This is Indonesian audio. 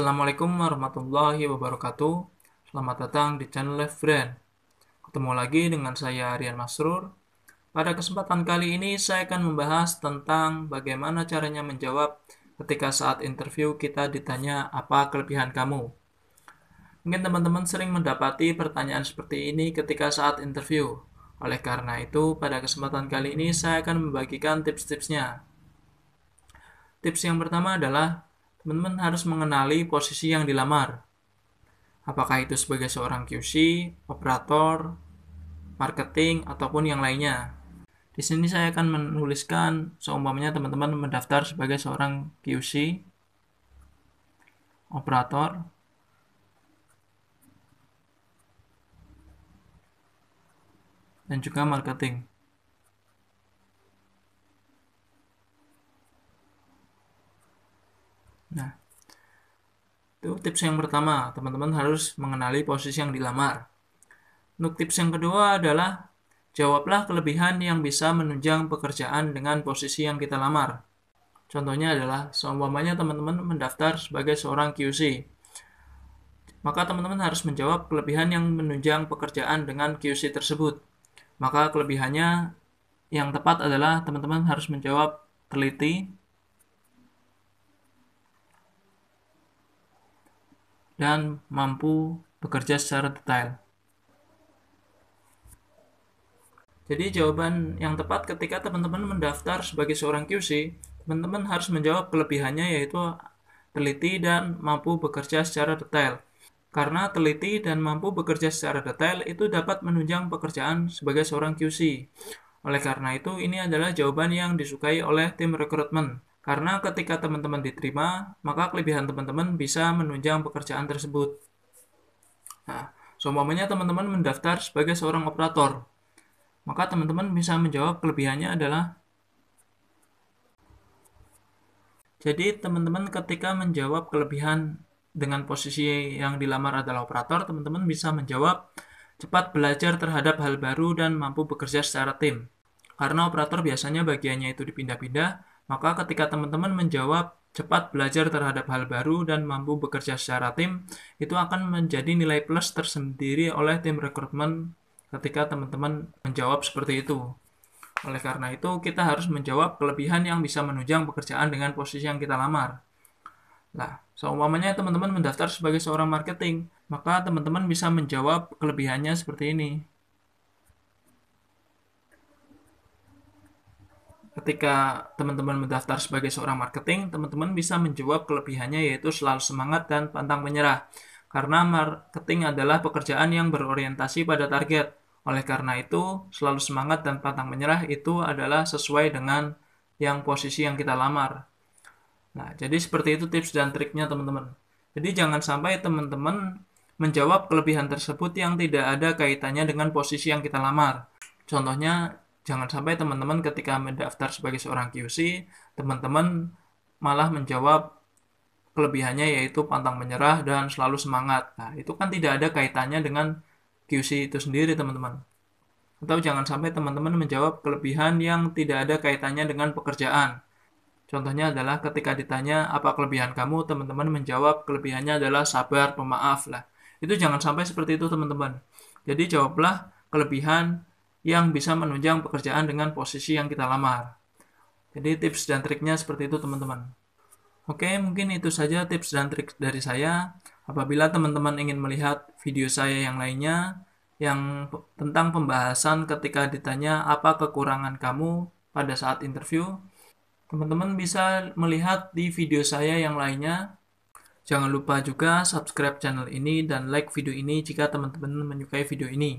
Assalamualaikum warahmatullahi wabarakatuh. Selamat datang di channel Left Friend. Ketemu lagi dengan saya Aryan Masrur. Pada kesempatan kali ini saya akan membahas tentang bagaimana caranya menjawab ketika saat interview kita ditanya apa kelebihan kamu. Mungkin teman-teman sering mendapati pertanyaan seperti ini ketika saat interview. Oleh karena itu, pada kesempatan kali ini saya akan membagikan tips-tipsnya. Tips yang pertama adalah teman-teman harus mengenali posisi yang dilamar. Apakah itu sebagai seorang QC, operator, marketing, ataupun yang lainnya. Di sini saya akan menuliskan seumpamanya teman-teman mendaftar sebagai seorang QC, operator, dan juga marketing. Nah, itu tips yang pertama, teman-teman harus mengenali posisi yang dilamar. Untuk tips yang kedua adalah jawablah kelebihan yang bisa menunjang pekerjaan dengan posisi yang kita lamar. Contohnya adalah seumpamanya teman-teman mendaftar sebagai seorang QC. Maka teman-teman harus menjawab kelebihan yang menunjang pekerjaan dengan QC tersebut. Maka kelebihannya yang tepat adalah teman-teman harus menjawab teliti, dan mampu bekerja secara detail. Jadi jawaban yang tepat ketika teman-teman mendaftar sebagai seorang QC, teman-teman harus menjawab kelebihannya yaitu teliti dan mampu bekerja secara detail. Karena teliti dan mampu bekerja secara detail itu dapat menunjang pekerjaan sebagai seorang QC. Oleh karena itu, ini adalah jawaban yang disukai oleh tim rekrutmen. Karena ketika teman-teman diterima, maka kelebihan teman-teman bisa menunjang pekerjaan tersebut. Nah, seumpamanya teman-teman mendaftar sebagai seorang operator, maka teman-teman bisa menjawab kelebihannya adalah Jadi teman-teman ketika menjawab kelebihan dengan posisi yang dilamar adalah operator, teman-teman bisa menjawab cepat belajar terhadap hal baru dan mampu bekerja secara tim. Karena operator biasanya bagiannya itu dipindah-pindah, maka ketika teman-teman menjawab cepat belajar terhadap hal baru dan mampu bekerja secara tim, itu akan menjadi nilai plus tersendiri oleh tim rekrutmen ketika teman-teman menjawab seperti itu. Oleh karena itu, kita harus menjawab kelebihan yang bisa menunjang pekerjaan dengan posisi yang kita lamar. Lah, seumpamanya teman-teman mendaftar sebagai seorang marketing, maka teman-teman bisa menjawab kelebihannya seperti ini. ketika teman-teman mendaftar sebagai seorang marketing, teman-teman bisa menjawab kelebihannya yaitu selalu semangat dan pantang menyerah. Karena marketing adalah pekerjaan yang berorientasi pada target. Oleh karena itu, selalu semangat dan pantang menyerah itu adalah sesuai dengan yang posisi yang kita lamar. Nah, jadi seperti itu tips dan triknya teman-teman. Jadi jangan sampai teman-teman menjawab kelebihan tersebut yang tidak ada kaitannya dengan posisi yang kita lamar. Contohnya, Jangan sampai teman-teman ketika mendaftar sebagai seorang QC, teman-teman malah menjawab kelebihannya yaitu pantang menyerah dan selalu semangat. Nah, itu kan tidak ada kaitannya dengan QC itu sendiri, teman-teman. Atau jangan sampai teman-teman menjawab kelebihan yang tidak ada kaitannya dengan pekerjaan. Contohnya adalah ketika ditanya apa kelebihan kamu, teman-teman menjawab kelebihannya adalah sabar, pemaaf lah. Itu jangan sampai seperti itu teman-teman. Jadi jawablah kelebihan yang bisa menunjang pekerjaan dengan posisi yang kita lamar. Jadi tips dan triknya seperti itu teman-teman. Oke, mungkin itu saja tips dan trik dari saya. Apabila teman-teman ingin melihat video saya yang lainnya yang tentang pembahasan ketika ditanya apa kekurangan kamu pada saat interview, teman-teman bisa melihat di video saya yang lainnya. Jangan lupa juga subscribe channel ini dan like video ini jika teman-teman menyukai video ini.